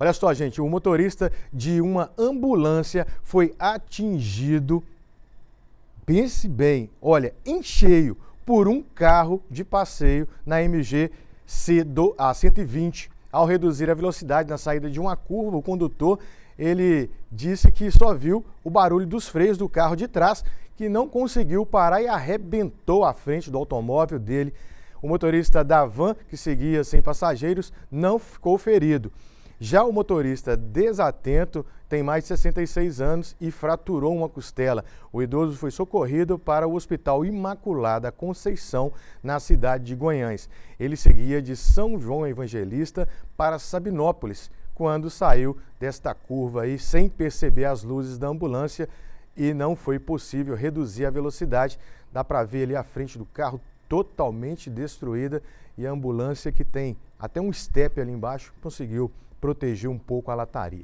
Olha só, gente, o motorista de uma ambulância foi atingido, pense bem, olha, em cheio, por um carro de passeio na MG c do A120. Ao reduzir a velocidade na saída de uma curva, o condutor ele disse que só viu o barulho dos freios do carro de trás, que não conseguiu parar e arrebentou a frente do automóvel dele. O motorista da van, que seguia sem passageiros, não ficou ferido. Já o motorista desatento tem mais de 66 anos e fraturou uma costela. O idoso foi socorrido para o Hospital Imaculada Conceição, na cidade de Goiânia. Ele seguia de São João Evangelista para Sabinópolis, quando saiu desta curva aí sem perceber as luzes da ambulância e não foi possível reduzir a velocidade. Dá para ver ali à frente do carro totalmente destruída e a ambulância que tem até um estepe ali embaixo conseguiu proteger um pouco a lataria.